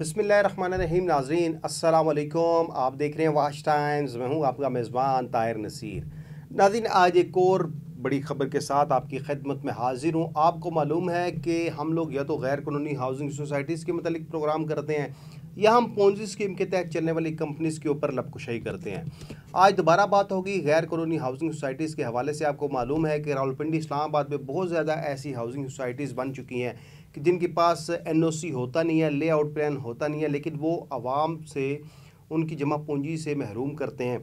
बसमिल रहीम नाजरीन असलकुम आप देख रहे हैं वाश टाइम्स मैं हूँ आपका मेज़बान ताहिर नसीर नाजिन आज एक और बड़ी ख़बर के साथ आपकी खदमत में हाजिर हूँ आपको मालूम है कि हम लोग या तो गैर कानूनी हाउसिंग सोसाइटीज़ के मतलब प्रोग्राम करते हैं या हम पोन्जी स्कीम के तहत चलने वाली कंपनीज़ के ऊपर लपकुशाई करते हैं आज दोबारा बात होगी गैर कानूनी हाउसिंग सोसाइटीज़ के हवाले से आपको मालूम है कि रावलपिंडी इस्लामाबाद में बहुत ज़्यादा ऐसी हाउसिंग सोसाइटीज़ बन चुकी हैं कि जिनके पास एन होता नहीं है लेआउट प्लान होता नहीं है लेकिन वो आवाम से उनकी जमा पूंजी से महरूम करते हैं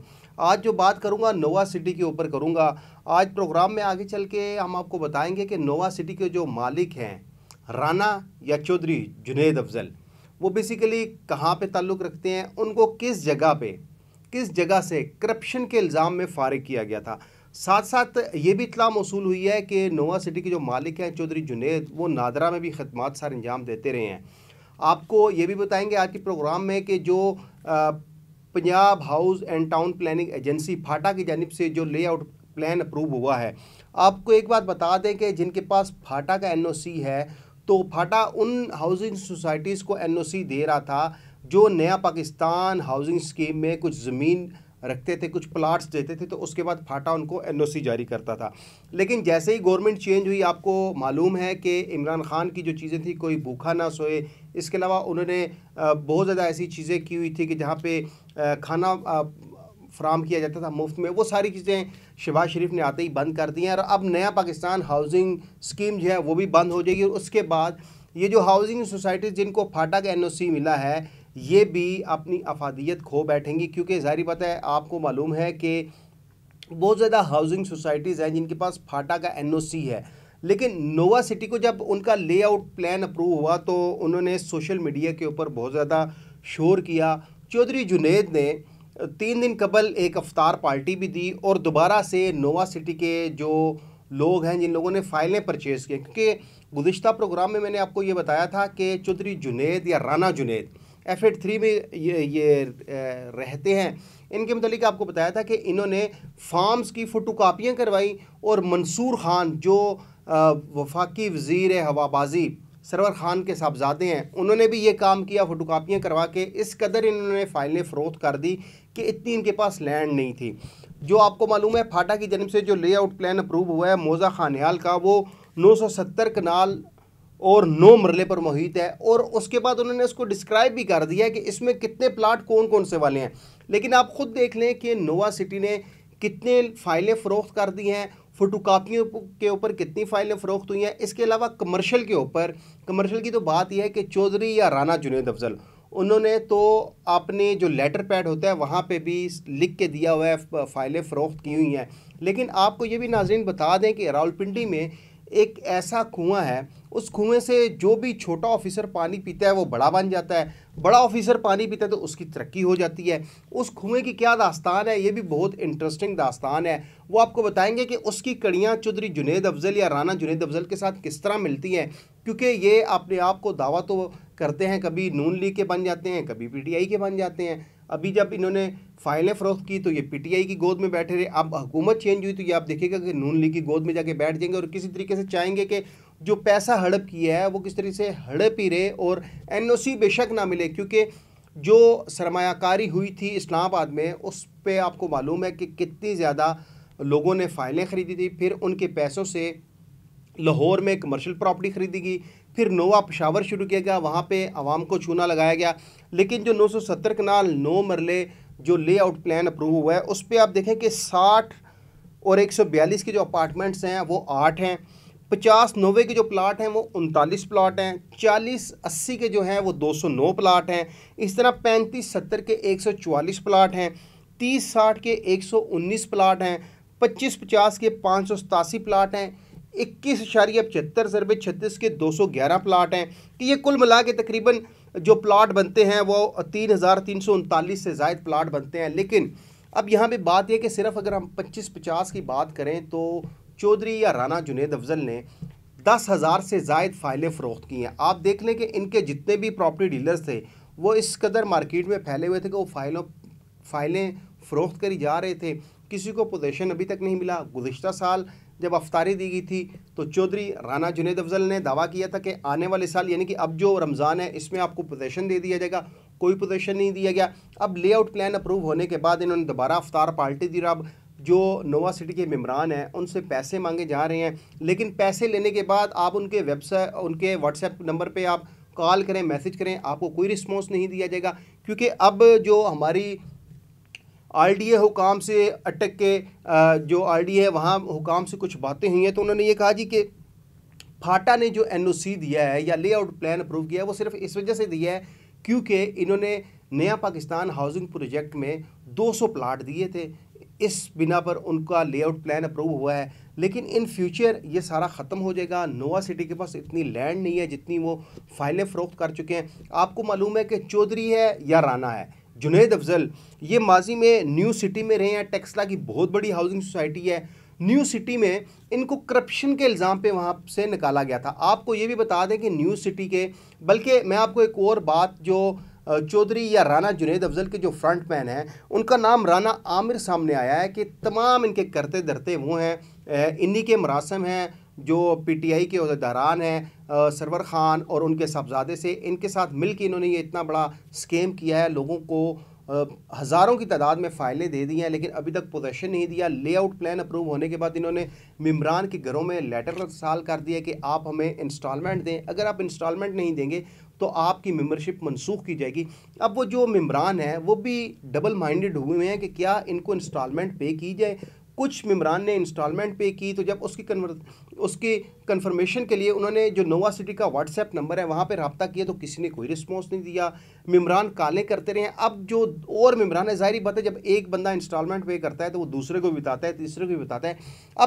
आज जो बात करूंगा नोवा सिटी के ऊपर करूंगा आज प्रोग्राम में आगे चल के हम आपको बताएंगे कि नोवा सिटी के जो मालिक हैं राना या चौधरी जुनेद अफजल वो बेसिकली कहाँ पे ताल्लुक़ रखते हैं उनको किस जगह पे किस जगह से करप्शन के इल्ज़ाम में फ़ारिग किया गया था साथ साथ ये भी इतला मौसू हुई है कि नोवा सिटी के जो मालिक हैं चौधरी जुनेद वो नादरा में भी खदमात सर अंजाम देते रहे हैं आपको ये भी बताएंगे आज के प्रोग्राम में कि जो Punjab house and town planning agency PHATA की जानब से जो लेआउट प्लान अप्रूव हुआ है आपको एक बात बता दें कि जिनके पास फाटा का सी है तो फाटा उन हाउसिंग सोसाइटीज़ को सी दे रहा था जो नया पाकिस्तान हाउसिंग स्कीम में कुछ ज़मीन रखते थे कुछ प्लाट्स देते थे तो उसके बाद फाटा उनको एन जारी करता था लेकिन जैसे ही गवर्नमेंट चेंज हुई आपको मालूम है कि इमरान खान की जो चीज़ें थी कोई भूखा ना सोए इसके अलावा उन्होंने बहुत ज़्यादा ऐसी चीज़ें की हुई थी कि जहाँ पे खाना फ्राहम किया जाता था मुफ्त में वो सारी चीज़ें शहबाज शरीफ ने आते ही बंद कर दी हैं और अब नया पाकिस्तान हाउसिंग स्कीम जो है वो भी बंद हो जाएगी और उसके बाद ये जो हाउसिंग सोसाइटीज़ जिनको फाटा का एन मिला है ये भी अपनी अफादियत खो बैठेंगी क्योंकि जारी पता है आपको मालूम है कि बहुत ज़्यादा हाउसिंग सोसाइटीज़ हैं जिनके पास फाटा का एनओसी है लेकिन नोवा सिटी को जब उनका लेआउट प्लान अप्रूव हुआ तो उन्होंने सोशल मीडिया के ऊपर बहुत ज़्यादा शोर किया चौधरी जुनेद ने तीन दिन कबल एक अफ्तार पार्टी भी दी और दोबारा से नोवा सिटी के जो लोग हैं जिन लोगों ने फाइलें परचेज़ की क्योंकि गुज्तर प्रोग्राम में मैंने आपको ये बताया था कि चौधरी जुनेद या राना जुनेद एफ एड थ्री में ये ये रहते हैं इनके मतलब आपको बताया था कि इन्होंने फार्म्स की फ़ोटो कापियाँ करवाई और मंसूर ख़ान जो वफाकी वज़ी हवाबाजी सरवर ख़ान के साहबजादे हैं उन्होंने भी ये काम किया फ़ोटो कापियाँ करवा के इस कदर इन्होंने फ़ाइलें फरोख कर दी कि इतनी इनके पास लैंड नहीं थी जो आपको मालूम है फाटा की जन्म से जो लेआउट प्लान अप्रूव हुआ है मोज़ा खानयाल का वो 970 कनाल और नौ मरले पर मुहित है और उसके बाद उन्होंने उसको डिस्क्राइब भी कर दिया कि इसमें कितने प्लाट कौन कौन से वाले हैं लेकिन आप ख़ुद देख लें कि नोवा सिटी ने कितने फ़ाइलें फ़रोख्त कर दी हैं फ़ोटोकापियों के ऊपर कितनी फ़ाइलें फ़रोख्त हुई हैं इसके अलावा कमर्शल के ऊपर कमर्शल की तो बात यह है कि चौधरी या राना जुनेद अफजल उन्होंने तो आपने जो लेटर पैड होता है वहाँ पे भी लिख के दिया हुआ है फ़ाइलें फ़रोख्त की हुई हैं लेकिन आपको ये भी नाजरन बता दें कि रावलपिंडी में एक ऐसा कुआं है उस कुएं से जो भी छोटा ऑफिसर पानी पीता है वो बड़ा बन जाता है बड़ा ऑफिसर पानी पीता है तो उसकी तरक्की हो जाती है उस कुएं की क्या दास्तान है ये भी बहुत इंटरेस्टिंग दास्तान है वो आपको बताएंगे कि उसकी कड़ियाँ चौधरी जुनेद अफजल या राना जुनेद अफजल के साथ किस तरह मिलती हैं क्योंकि ये अपने आप को दावा तो करते हैं कभी नून लीग के बन जाते हैं कभी पी के बन जाते हैं अभी जब इन्होंने फाइलें फरोख्त की तो ये पीटीआई की गोद में बैठे रहे अब हुकूमत चेंज हुई तो ये आप देखिएगा कि नून लीग की गोद में जाके बैठ जाएंगे और किसी तरीके से चाहेंगे कि जो पैसा हड़प किया है वो किस तरीके से हड़प ही रहे और सी बेशक ना मिले क्योंकि जो सरमाकारी हुई थी इस्लामाबाद में उस पर आपको मालूम है कि कितनी ज़्यादा लोगों ने फाइलें ख़रीदी थी फिर उनके पैसों से लाहौर में कमर्शल प्रॉपर्टी खरीदी गई फिर नोवा पशावर शुरू किया गया वहाँ पे आवाम को चूना लगाया गया लेकिन जो 970 कनाल नो मरले जो लेआउट प्लान अप्रूव हुआ है उस पर आप देखें कि 60 और 142 के जो अपार्टमेंट्स हैं वो आठ हैं पचास नोवे के जो प्लाट हैं वो उनतालीस प्लाट हैं चालीस अस्सी के जो हैं वो दो सौ नौ प्लाट हैं इस तरह पैंतीस सत्तर के एक सौ चवालीस प्लाट हैं तीस साठ के एक सौ उन्नीस प्लाट हैं पच्चीस पचास के पाँच सौ सतासी प्लाट हैं इक्कीस इशारिया पचहत्तर सरबे छत्तीस के दो सौ ग्यारह प्लाट हैं कि ये कुल मिला के तकरीबन जो प्लाट बनते हैं वो तीन हज़ार तीन सौ उनतालीस से जायद प्लाट बनते हैं लेकिन अब यहाँ पर बात यह कि सिर्फ अगर हम पच्चीस पचास की बात करें तो चौधरी या राना जुनेद अफजल ने दस हज़ार से जायद फाइलें फ़रोख्त की हैं आप देख लें कि इनके जितने भी प्रॉपर्टी डीलर्स थे वो इस कदर मार्केट में फैले हुए थे कि वो फाइलों फाइलें फ़रोख्त करी जा रहे थे किसी को पोजेशन अभी तक नहीं मिला गुज्तर साल जब अफ्तारी दी गई थी तो चौधरी राना जुनेद अफजल ने दावा किया था कि आने वाले साल यानी कि अब जो रमज़ान है इसमें आपको पोजेशन दे दिया जाएगा कोई पोजेशन नहीं दिया गया अब लेआउट प्लान अप्रूव होने के बाद इन्होंने दोबारा अफ्तार पार्टी दी अब जो नोवा सिटी के मम्बरान हैं उनसे पैसे मांगे जा रहे हैं लेकिन पैसे लेने के बाद आप उनके वेबसाइट उनके व्हाट्सएप नंबर पर आप कॉल करें मैसेज करें आपको कोई रिस्पॉन्स नहीं दिया जाएगा क्योंकि अब जो हमारी आरडीए हुकाम से अटक के जो आरडीए है वहाँ हुकाम से कुछ बातें हुई हैं तो उन्होंने ये कहा जी कि फाटा ने जो एनओसी दिया है या लेआउट प्लान अप्रूव किया है वो सिर्फ इस वजह से दिया है क्योंकि इन्होंने नया पाकिस्तान हाउसिंग प्रोजेक्ट में 200 प्लाट दिए थे इस बिना पर उनका लेआउट प्लान अप्रूव हुआ है लेकिन इन फ्यूचर ये सारा ख़त्म हो जाएगा नोवा सिटी के पास इतनी लैंड नहीं है जितनी वो फाइलें फ़रोख्त कर चुके हैं आपको मालूम है कि चौधरी है या राना है जुनेद अफजल ये माजी में न्यू सिटी में रहे हैं टेक्सला की बहुत बड़ी हाउसिंग सोसाइटी है न्यू सिटी में इनको करप्शन के इल्ज़ाम पे वहाँ से निकाला गया था आपको ये भी बता दें कि न्यू सिटी के बल्कि मैं आपको एक और बात जो चौधरी या राना जुनेद अफजल के जो फ्रंट मैन हैं उनका नाम राना आमिर सामने आया है कि तमाम इनके करते धरते वो हैं इन्हीं के मरासम हैं जो पीटीआई के अहदेदारान हैं सरवर ख़ान और उनके साहबजादे से इनके साथ मिल के इन्होंने ये इतना बड़ा स्कैम किया है लोगों को हज़ारों की तादाद में फ़ाइलें दे दी हैं लेकिन अभी तक पोजेशन नहीं दिया लेआउट प्लान अप्रूव होने के बाद इन्होंने मम्बरान के घरों में लेटर साल कर दिया कि आप हमें इंस्टॉलमेंट दें अगर आप इंस्टॉलमेंट नहीं देंगे तो आपकी मेम्बरशिप मनसूख की जाएगी अब वो जो मम्बरान हैं वो भी डबल माइंडेड हुए हैं कि क्या इनको इंस्टॉलमेंट पे की जाए कुछ मम्बरान ने इंस्टॉलमेंट पे की तो जब उसकी कन्वर उसकी कन्फर्मेशन के लिए उन्होंने जो नोवा सिटी का व्हाट्सएप नंबर है वहाँ पर रबता किया तो किसी ने कोई रिस्पॉन्स नहीं दिया मम्बरान काले करते रहे अब जो और मम्बरान है ज़ाहिर बात है जब एक बंदा इंस्टॉलमेंट पे करता है तो वो दूसरे को भी बताता है तीसरे को भी बताता है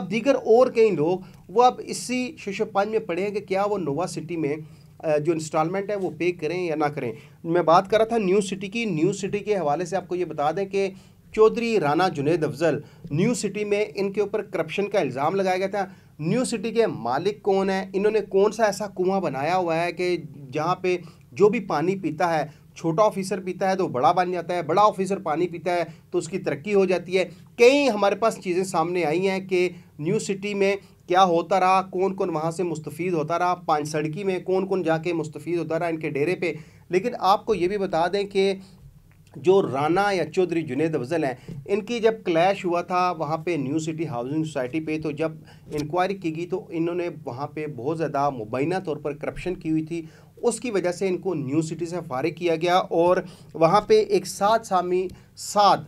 अब दीगर और कई लोग वो अब इसी शिशोपान में पढ़े हैं कि क्या वो नोवा सिटी में जो इंस्टॉलमेंट है वो पे करें या ना करें मैं बात कर रहा था न्यू सिटी की न्यू सिटी के हवाले से आपको ये बता दें कि चौधरी राना जुनेद अफजल न्यू सिटी में इनके ऊपर करप्शन का इल्ज़ाम लगाया गया था न्यू सिटी के मालिक कौन है इन्होंने कौन सा ऐसा कुआं बनाया हुआ है कि जहाँ पे जो भी पानी पीता है छोटा ऑफिसर पीता है तो बड़ा बन जाता है बड़ा ऑफिसर पानी पीता है तो उसकी तरक्की हो जाती है कई हमारे पास चीज़ें सामने आई हैं कि न्यू सिटी में क्या होता रहा कौन कौन वहाँ से मुस्तफ़ होता रहा पाँच सड़की में कौन कौन जाके मुस्तफ़ होता रहा इनके डेरे पर लेकिन आपको ये भी बता दें कि जो राना या चौधरी जुनेद अफजल हैं इनकी जब क्लैश हुआ था वहाँ पे न्यू सिटी हाउसिंग सोसाइटी पे तो जब इंक्वायरी की गई तो इन्होंने वहाँ पे बहुत ज़्यादा मुबैना तौर पर करप्शन की हुई थी उसकी वजह से इनको न्यू सिटी से फारिग किया गया और वहाँ पे एक साथ सामी साद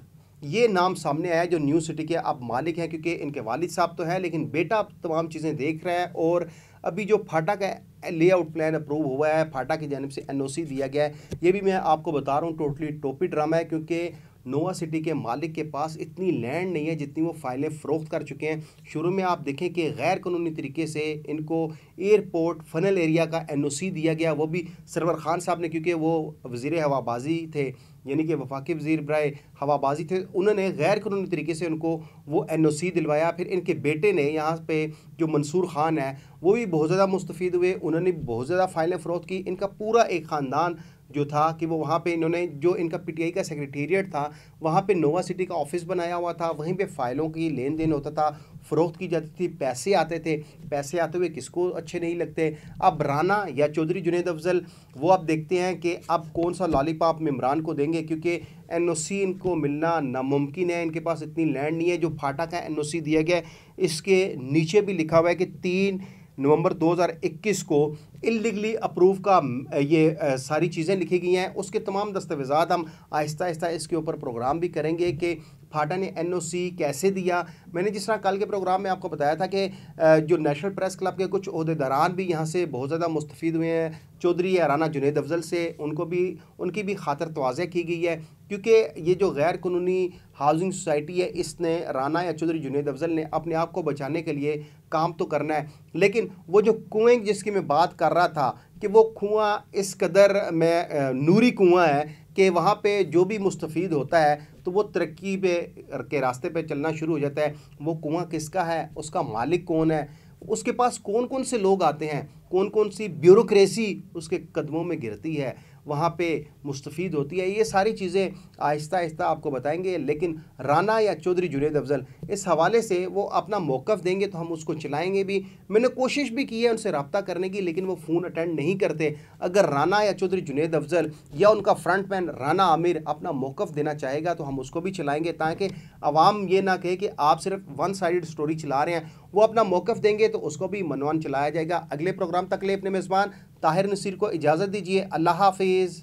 ये नाम सामने आया जो न्यू सिटी के अब मालिक हैं क्योंकि इनके वालिद साहब तो हैं लेकिन बेटा तमाम चीज़ें देख रहा है और अभी जो फाटा का लेआउट प्लान अप्रूव हुआ है फाटा की जानब से एनओसी दिया गया है ये भी मैं आपको बता रहा हूँ टोटली टोपी ड्रामा है क्योंकि नोवा सिटी के मालिक के पास इतनी लैंड नहीं है जितनी वो फाइलें फ़रोख्त कर चुके हैं शुरू में आप देखें कि गैर कानूनी तरीके से इनको एयरपोर्ट फनल एरिया का एनओसी दिया गया वो भी सरवर खान साहब ने क्योंकि वो वज़ी हवाबाजी थे यानी कि वफाकी वजीर ब्राय हवाबाजी थे उन्होंने गैर कानूनी तरीके से उनको वो एन ओ सी दिलवाया फिर इनके बेटे ने यहाँ पे जो मंसूर ख़ान है वो भी बहुत ज़्यादा मुस्तफ़ हुए उन्होंने बहुत ज़्यादा फ़ाइलें फरोख की इनका पूरा एक ख़ानदान जो था कि वो वहाँ पे इन्होंने जो इनका पीटीआई का सेक्रेटेरिएट था वहाँ पे नोवा सिटी का ऑफिस बनाया हुआ था वहीं पे फाइलों की लेन देन होता था फ़रोख्त की जाती थी पैसे आते थे पैसे आते हुए किसको अच्छे नहीं लगते अब राना या चौधरी जुनेद अफजल वो आप देखते हैं कि अब कौन सा लॉलीपॉप इमरान को देंगे क्योंकि एन ओ सी इनको मिलना नामुमकिन है इनके पास इतनी लैंड नहीं है जो फाटा का एन ओ सी दिया गया इसके नीचे भी लिखा हुआ है कि तीन नवंबर 2021 को इलीगली अप्रूव का ये सारी चीज़ें लिखी गई हैं उसके तमाम दस्तावेजात हम आहिस्ता आहिस्ता इसके ऊपर प्रोग्राम भी करेंगे कि फाटा ने एनओसी कैसे दिया मैंने जिस तरह कल के प्रोग्राम में आपको बताया था कि जो नेशनल प्रेस क्लब के कुछ अहदेदारान भी यहाँ से बहुत ज़्यादा मुस्तफ़ हुए हैं चौधरी या राना जुनेद अफजल से उनको भी उनकी भी खातर तोज़ की गई है क्योंकि ये जो गैर कानूनी हाउसिंग सोसाइटी है इसने राना या चौधरी जुनेद अफजल ने अपने आप को बचाने के लिए काम तो करना है लेकिन वो जो कुएँ जिसकी मैं बात कर रहा था कि वो कुआँ इस कदर में नूरी कुआँ है कि वहाँ पे जो भी मुस्तफ़ होता है तो वो तरक्की पे के रास्ते पे चलना शुरू हो जाता है वो कुआँ किसका है उसका मालिक कौन है उसके पास कौन कौन से लोग आते हैं कौन कौन सी ब्यूरोक्रेसी उसके कदमों में गिरती है वहाँ पे मुस्तफ़ होती है ये सारी चीज़ें आहिस्ता आहिस्ता आपको बताएंगे लेकिन राना या चौधरी जुनेद अफजल इस हवाले से वो अपना मौक़ देंगे तो हम उसको चलाएँगे भी मैंने कोशिश भी की है उनसे रबता करने की लेकिन वो फ़ोन अटेंड नहीं करते अगर राना या चौधरी जुनेद अफजल या उनका फ्रंट मैन राना आमिर अपना मौक़ देना चाहेगा तो हम उसको भी चलाएँगे ताकि आवाम ये ना कहे कि आप सिर्फ वन साइड स्टोरी चला रहे हैं वो अपना मौक़ देंगे तो उसको भी मनवान चलाया जाएगा अगले प्रोग्राम तक ले अपने मेज़बान ताहिर नसीर को इजाज़त दीजिए अल्लाह हाफिज़